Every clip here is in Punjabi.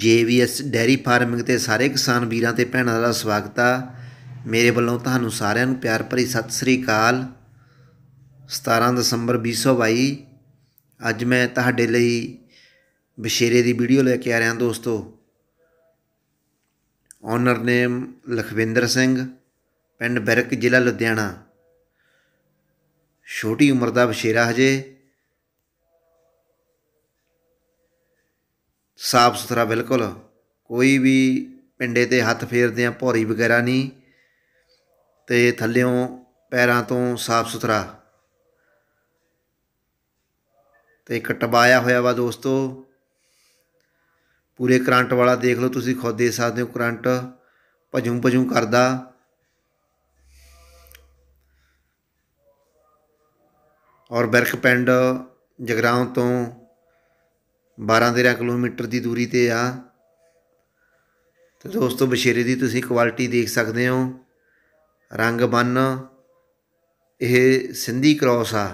ਜੇਵੀਐਸ ਡੈਰੀ ਫਾਰਮਿੰਗ ਤੇ ਸਾਰੇ ਕਿਸਾਨ ਵੀਰਾਂ ਤੇ ਭੈਣਾਂ ਦਾ ਸਵਾਗਤ ਆ ਮੇਰੇ ਵੱਲੋਂ ਤੁਹਾਨੂੰ ਸਾਰਿਆਂ ਨੂੰ ਪਿਆਰ ਭਰੀ ਸਤਿ ਸ੍ਰੀ ਅਕਾਲ 17 ਦਸੰਬਰ 2022 ਅੱਜ ਮੈਂ ਤੁਹਾਡੇ ਲਈ ਬਸ਼ੇਰੇ ਦੀ ਵੀਡੀਓ ਲੈ ਕੇ ਆ ਰਿਹਾ ਦੋਸਤੋ ਓਨਰ ਨੇਮ ਲਖਵਿੰਦਰ ਸਿੰਘ ਪਿੰਡ ਬਰਕ ਜ਼ਿਲ੍ਹਾ ਲੁਧਿਆਣਾ ਛੋਟੀ ਉਮਰ ਦਾ ਬਸ਼ੇਰਾ ਹਜੇ ਸਾਫ ਸੁਥਰਾ ਬਿਲਕੁਲ ਕੋਈ ਵੀ ਪਿੰਡੇ ਤੇ ਹੱਥ ਫੇਰਦੇ ਆ ਭੌਰੀ ਵਗੈਰਾ ਨਹੀਂ ਤੇ ਥੱਲਿਓਂ ਪੈਰਾਂ ਤੋਂ ਸਾਫ ਸੁਥਰਾ ਤੇ ਇੱਕ ਟਬਾਇਆ ਹੋਇਆ ਵਾ ਦੋਸਤੋ ਪੂਰੇ ਕਰੰਟ ਵਾਲਾ ਦੇਖ ਲਓ ਤੁਸੀਂ ਖੁਦ ਦੇ ਸਕਦੇ ਹੋ ਕਰੰਟ ਭਜੂ ਭਜੂ ਕਰਦਾ ਔਰ ਬਰਕ ਪਿੰਡ ਜਗਰਾਉਂ ਤੋਂ 12 13 ਕਿਲੋਮੀਟਰ ਦੀ ਦੂਰੀ ਤੇ ਆ ਤੇ ਦੋਸਤੋ ਬਸ਼ੇਰੇ ਦੀ ਤੁਸੀਂ ਕੁਆਲਿਟੀ ਦੇਖ ਸਕਦੇ ਹੋ ਰੰਗ ਬੰਨ ਇਹ ਸਿੰਧੀ ਕ੍ਰੋਸ ਆ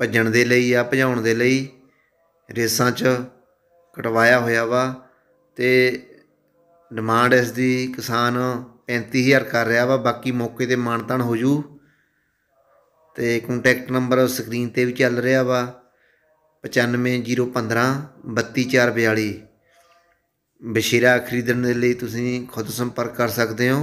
ਭੱਜਣ ਦੇ ਲਈ ਆ ਭਜਾਉਣ ਦੇ ਲਈ ਰੇਸਾਂ 'ਚ ਕਟਵਾਇਆ ਹੋਇਆ ਵਾ ਤੇ ਡਿਮਾਂਡ ਇਸ ਦੀ ਕਿਸਾਨ 35000 ਕਰ ਰਿਹਾ ਵਾ ਬਾਕੀ ਮੌਕੇ ਤੇ ਮਾਨਤਾਨ ਹੋ ਜੂ ਤੇ ਕੰਟੈਕਟ ਨੰਬਰ ਸਕਰੀਨ ਤੇ ਵੀ ਚੱਲ ਰਿਹਾ ਵਾ 9501532442 ਬਸ਼ੀਰਾ ਖਰੀਦਣ ਦੇ ਲਈ ਤੁਸੀਂ ਖੁਦ ਸੰਪਰਕ ਕਰ ਸਕਦੇ ਹੋ